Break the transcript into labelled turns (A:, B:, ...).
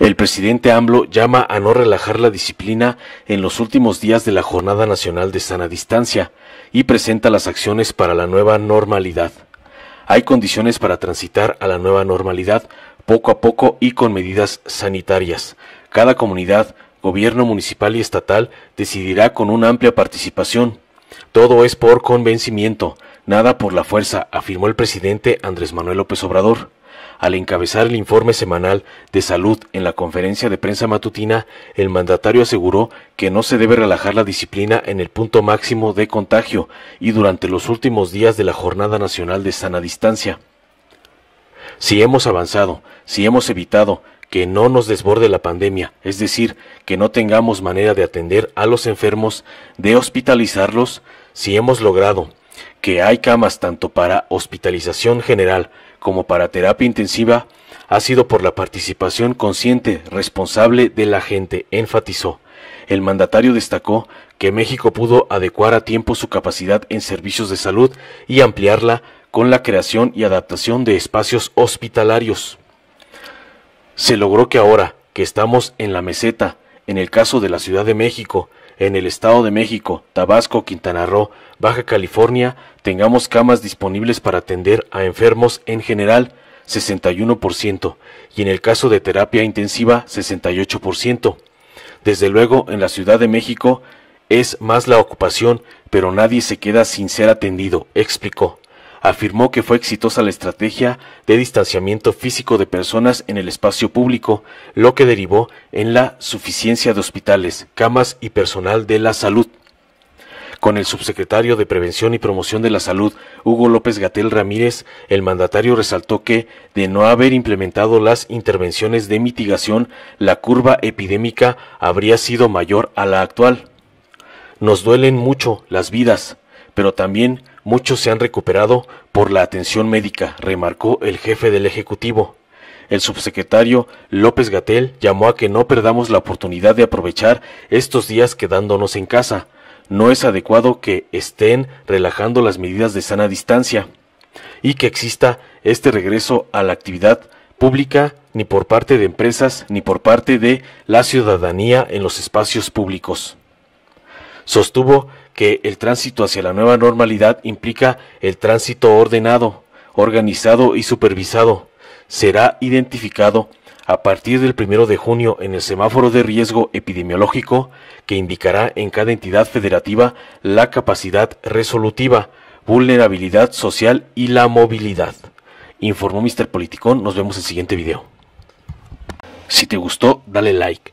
A: El presidente AMLO llama a no relajar la disciplina en los últimos días de la Jornada Nacional de Sana Distancia y presenta las acciones para la nueva normalidad. Hay condiciones para transitar a la nueva normalidad poco a poco y con medidas sanitarias. Cada comunidad, gobierno municipal y estatal decidirá con una amplia participación. Todo es por convencimiento, Nada por la fuerza, afirmó el presidente Andrés Manuel López Obrador, al encabezar el informe semanal de salud en la conferencia de prensa matutina, el mandatario aseguró que no se debe relajar la disciplina en el punto máximo de contagio y durante los últimos días de la Jornada Nacional de Sana Distancia. Si hemos avanzado, si hemos evitado que no nos desborde la pandemia, es decir, que no tengamos manera de atender a los enfermos, de hospitalizarlos, si hemos logrado que hay camas tanto para hospitalización general como para terapia intensiva ha sido por la participación consciente, responsable de la gente, enfatizó. El mandatario destacó que México pudo adecuar a tiempo su capacidad en servicios de salud y ampliarla con la creación y adaptación de espacios hospitalarios. Se logró que ahora que estamos en la meseta, en el caso de la Ciudad de México, en el Estado de México, Tabasco, Quintana Roo, Baja California, tengamos camas disponibles para atender a enfermos en general, 61%, y en el caso de terapia intensiva, 68%. Desde luego, en la Ciudad de México es más la ocupación, pero nadie se queda sin ser atendido, explicó afirmó que fue exitosa la estrategia de distanciamiento físico de personas en el espacio público, lo que derivó en la suficiencia de hospitales, camas y personal de la salud. Con el subsecretario de Prevención y Promoción de la Salud, Hugo López Gatel Ramírez, el mandatario resaltó que, de no haber implementado las intervenciones de mitigación, la curva epidémica habría sido mayor a la actual. Nos duelen mucho las vidas, pero también Muchos se han recuperado por la atención médica, remarcó el jefe del Ejecutivo. El subsecretario López Gatel llamó a que no perdamos la oportunidad de aprovechar estos días quedándonos en casa. No es adecuado que estén relajando las medidas de sana distancia y que exista este regreso a la actividad pública ni por parte de empresas ni por parte de la ciudadanía en los espacios públicos. Sostuvo que el tránsito hacia la nueva normalidad implica el tránsito ordenado, organizado y supervisado. Será identificado a partir del 1 de junio en el semáforo de riesgo epidemiológico que indicará en cada entidad federativa la capacidad resolutiva, vulnerabilidad social y la movilidad. Informó Mr. Politicón, nos vemos en el siguiente video. Si te gustó, dale like